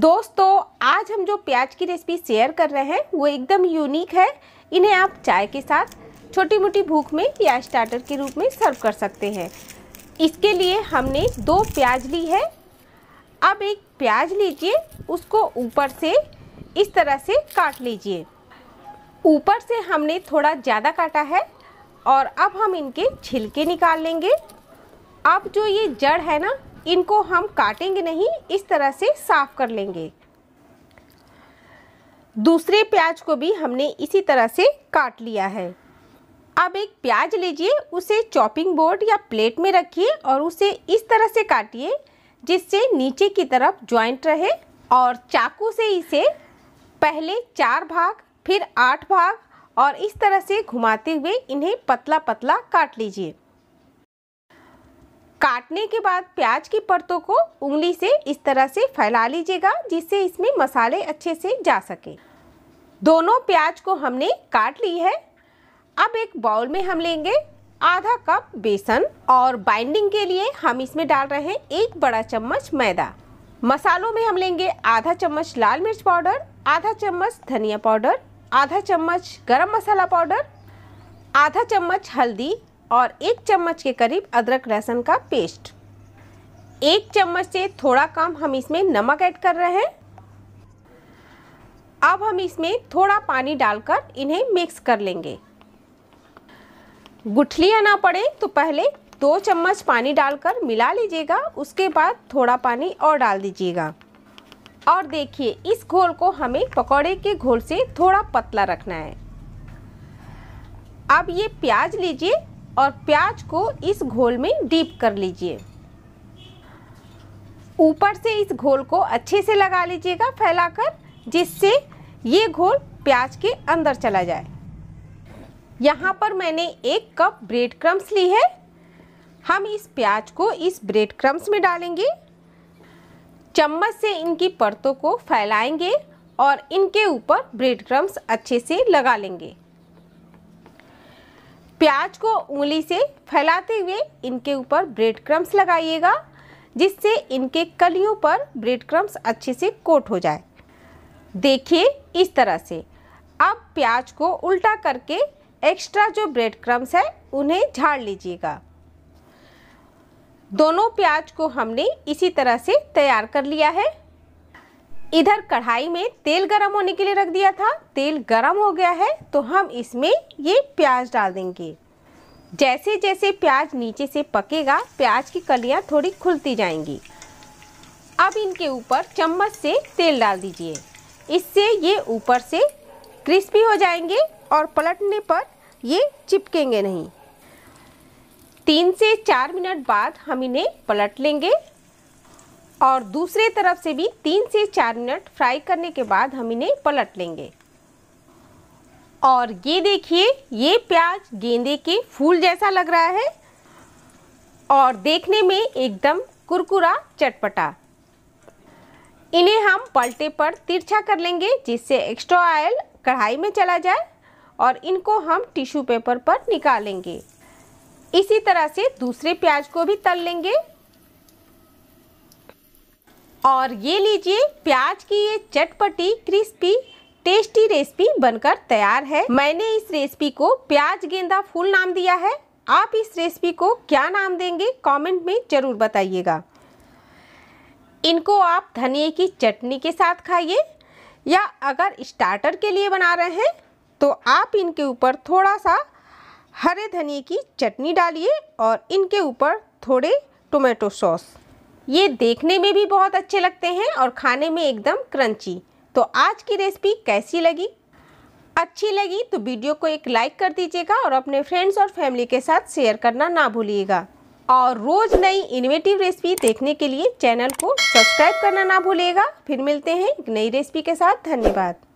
दोस्तों आज हम जो प्याज की रेसिपी शेयर कर रहे हैं वो एकदम यूनिक है इन्हें आप चाय के साथ छोटी मोटी भूख में या स्टार्टर के रूप में सर्व कर सकते हैं इसके लिए हमने दो प्याज ली है अब एक प्याज लीजिए उसको ऊपर से इस तरह से काट लीजिए ऊपर से हमने थोड़ा ज़्यादा काटा है और अब हम इनके छिलके निकाल लेंगे अब जो ये जड़ है ना इनको हम काटेंगे नहीं इस तरह से साफ़ कर लेंगे दूसरे प्याज को भी हमने इसी तरह से काट लिया है अब एक प्याज लीजिए उसे चॉपिंग बोर्ड या प्लेट में रखिए और उसे इस तरह से काटिए जिससे नीचे की तरफ ज्वाइंट रहे और चाकू से इसे पहले चार भाग फिर आठ भाग और इस तरह से घुमाते हुए इन्हें पतला पतला काट लीजिए काटने के बाद प्याज की परतों को उंगली से इस तरह से फैला लीजिएगा जिससे इसमें मसाले अच्छे से जा सके दोनों प्याज को हमने काट ली है अब एक बाउल में हम लेंगे आधा कप बेसन और बाइंडिंग के लिए हम इसमें डाल रहे हैं एक बड़ा चम्मच मैदा मसालों में हम लेंगे आधा चम्मच लाल मिर्च पाउडर आधा चम्मच धनिया पाउडर आधा चम्मच गरम मसाला पाउडर आधा चम्मच हल्दी और एक चम्मच के करीब अदरक लहसुन का पेस्ट एक चम्मच से थोड़ा कम हम इसमें नमक ऐड कर रहे हैं अब हम इसमें थोड़ा पानी डालकर इन्हें मिक्स कर लेंगे गुठलियाँ ना पड़े तो पहले दो चम्मच पानी डालकर मिला लीजिएगा उसके बाद थोड़ा पानी और डाल दीजिएगा और देखिए इस घोल को हमें पकौड़े के घोल से थोड़ा पतला रखना है अब ये प्याज लीजिए और प्याज को इस घोल में डीप कर लीजिए ऊपर से इस घोल को अच्छे से लगा लीजिएगा फैलाकर जिससे ये घोल प्याज के अंदर चला जाए यहाँ पर मैंने एक कप ब्रेड क्रम्स ली है हम इस प्याज को इस ब्रेड क्रम्स में डालेंगे चम्मच से इनकी परतों को फैलाएंगे और इनके ऊपर ब्रेड क्रम्स अच्छे से लगा लेंगे प्याज को उंगली से फैलाते हुए इनके ऊपर ब्रेड क्रम्स लगाइएगा जिससे इनके कलियों पर ब्रेड क्रम्स अच्छे से कोट हो जाए देखिए इस तरह से अब प्याज को उल्टा करके एक्स्ट्रा जो ब्रेड क्रम्स है उन्हें झाड़ लीजिएगा दोनों प्याज को हमने इसी तरह से तैयार कर लिया है इधर कढ़ाई में तेल गरम होने के लिए रख दिया था तेल गरम हो गया है तो हम इसमें ये प्याज डाल देंगे जैसे जैसे प्याज नीचे से पकेगा प्याज की कलियां थोड़ी खुलती जाएंगी अब इनके ऊपर चम्मच से तेल डाल दीजिए इससे ये ऊपर से क्रिस्पी हो जाएंगे और पलटने पर ये चिपकेंगे नहीं तीन से चार मिनट बाद हम इन्हें पलट लेंगे और दूसरे तरफ से भी तीन से चार मिनट फ्राई करने के बाद हम इन्हें पलट लेंगे और ये देखिए ये प्याज गेंदे के फूल जैसा लग रहा है और देखने में एकदम कुरकुरा चटपटा इन्हें हम पलटे पर तिरछा कर लेंगे जिससे एक्स्ट्रा ऑयल कढ़ाई में चला जाए और इनको हम टिश्यू पेपर पर निकालेंगे इसी तरह से दूसरे प्याज को भी तल लेंगे और ये लीजिए प्याज की ये चटपटी क्रिस्पी टेस्टी रेसिपी बनकर तैयार है मैंने इस रेसिपी को प्याज गेंदा फूल नाम दिया है आप इस रेसिपी को क्या नाम देंगे कमेंट में ज़रूर बताइएगा इनको आप धनिए की चटनी के साथ खाइए या अगर स्टार्टर के लिए बना रहे हैं तो आप इनके ऊपर थोड़ा सा हरे धनिए की चटनी डालिए और इनके ऊपर थोड़े टोमेटो सॉस ये देखने में भी बहुत अच्छे लगते हैं और खाने में एकदम क्रंची तो आज की रेसिपी कैसी लगी अच्छी लगी तो वीडियो को एक लाइक कर दीजिएगा और अपने फ्रेंड्स और फैमिली के साथ शेयर करना ना भूलिएगा और रोज़ नई इनोवेटिव रेसिपी देखने के लिए चैनल को सब्सक्राइब करना ना भूलिएगा फिर मिलते हैं एक नई रेसिपी के साथ धन्यवाद